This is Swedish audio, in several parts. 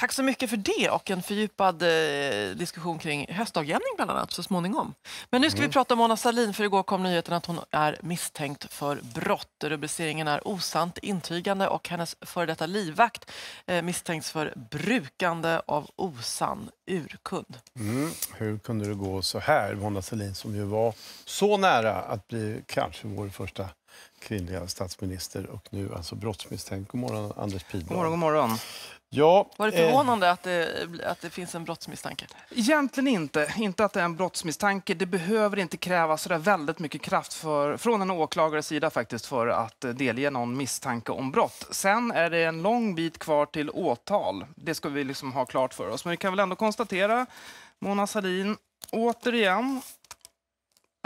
Tack så mycket för det och en fördjupad eh, diskussion kring höstavjämning bland annat så småningom. Men nu ska mm. vi prata om Mona Sahlin för igår kom nyheten att hon är misstänkt för brott. Rubriceringen är osant intygande och hennes före detta livvakt eh, misstänks för brukande av osann urkund. Mm. Hur kunde det gå så här? Mona Sahlin som ju var så nära att bli kanske vår första kvinnliga statsminister och nu alltså brottsmisstänkt. God morgon, Anders Pihlblad. God morgon, god morgon. Ja, Var det eh, förvånande eh... att, det, att det finns en brottsmisstanke? Egentligen inte. Inte att det är en brottsmisstanke. Det behöver inte krävas så där väldigt mycket kraft för, från en åklagares sida faktiskt för att delge någon misstanke om brott. Sen är det en lång bit kvar till åtal. Det ska vi liksom ha klart för oss. Men vi kan väl ändå konstatera, Mona Sahlin, återigen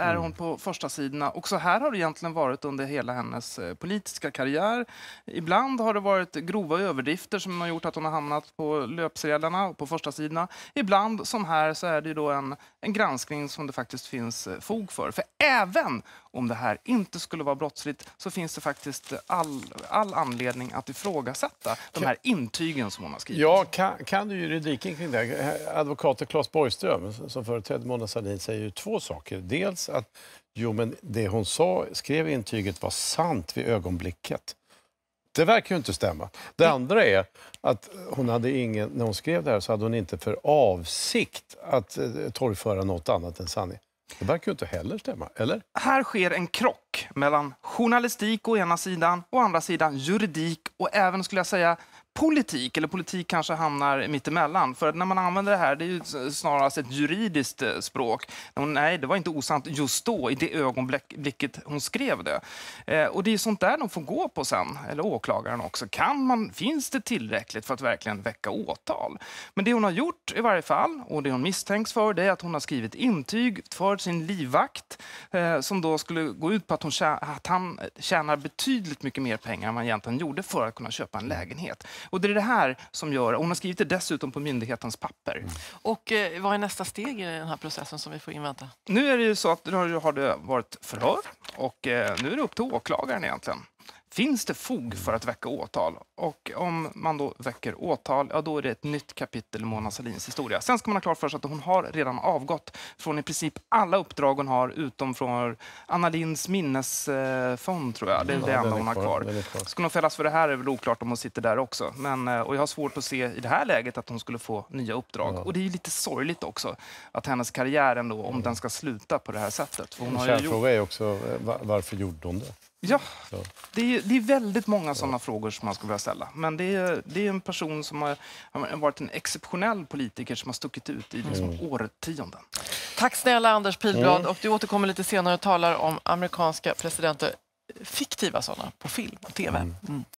är mm. hon på första sidorna. Och så här har det egentligen varit under hela hennes eh, politiska karriär. Ibland har det varit grova överdrifter som har gjort att hon har hamnat på löpsedlarna och på första sidorna. Ibland, som här, så är det då en, en granskning som det faktiskt finns eh, fog för. För även om det här inte skulle vara brottsligt så finns det faktiskt all, all anledning att ifrågasätta de här intygen som hon har skrivit. Ja, kan, kan du juridiken kring det? Advokaten Claes Borgström, som företrädde Mona Sahlin, säger ju två saker. Dels att jo, men det hon sa, skrev i intyget var sant vid ögonblicket. Det verkar ju inte stämma. Det andra är att hon hade ingen, när hon skrev det här så hade hon inte för avsikt att eh, torgföra något annat än sanning. Det verkar ju inte heller stämma, eller? Här sker en krock mellan journalistik å ena sidan och å andra sidan juridik och även, skulle jag säga, politik, eller politik kanske hamnar mittemellan. För när man använder det här, det är ju snarast ett juridiskt eh, språk. nej, det var inte osant just då, i det ögonblicket hon skrev det. Eh, och det är sånt där de får gå på sen, eller åklagaren också. Kan man, finns det tillräckligt för att verkligen väcka åtal? Men det hon har gjort i varje fall, och det hon misstänks för, det är att hon har skrivit intyg för sin livvakt eh, som då skulle gå ut på att, hon, att han tjänar betydligt mycket mer pengar än man egentligen gjorde för att kunna köpa en lägenhet. Och det är det här som gör, hon har skrivit det dessutom på myndighetens papper. Och eh, vad är nästa steg i den här processen som vi får invänta? Nu är det ju så att nu har det varit förhör och eh, nu är det upp till åklagaren egentligen finns det fog mm. för att väcka åtal? Och om man då väcker åtal, ja då är det ett nytt kapitel i Mona Salins historia. Sen ska man ha klart för sig att hon har redan avgått från i princip alla uppdrag hon har, utom från Anna Linds minnesfond, tror jag. Det är mm. ja, det enda hon har kvar. kvar. Ska hon fällas för det här är väl oklart om hon sitter där också. Men, eh, och jag har svårt att se i det här läget att hon skulle få nya uppdrag. Ja. Och det är lite sorgligt också att hennes karriär ändå, om mm. den ska sluta på det här sättet. För hon har ju gjort... är också, eh, varför gjorde hon det? Ja, det är, det är väldigt många sådana ja. frågor som man skulle vilja ställa. Men det är, det är en person som har, har varit en exceptionell politiker som har stuckit ut i liksom mm. årtionden. Tack snälla Anders Pilblad. Mm. Och du återkommer lite senare och talar om amerikanska presidenter, fiktiva sådana, på film och tv. Mm. mm.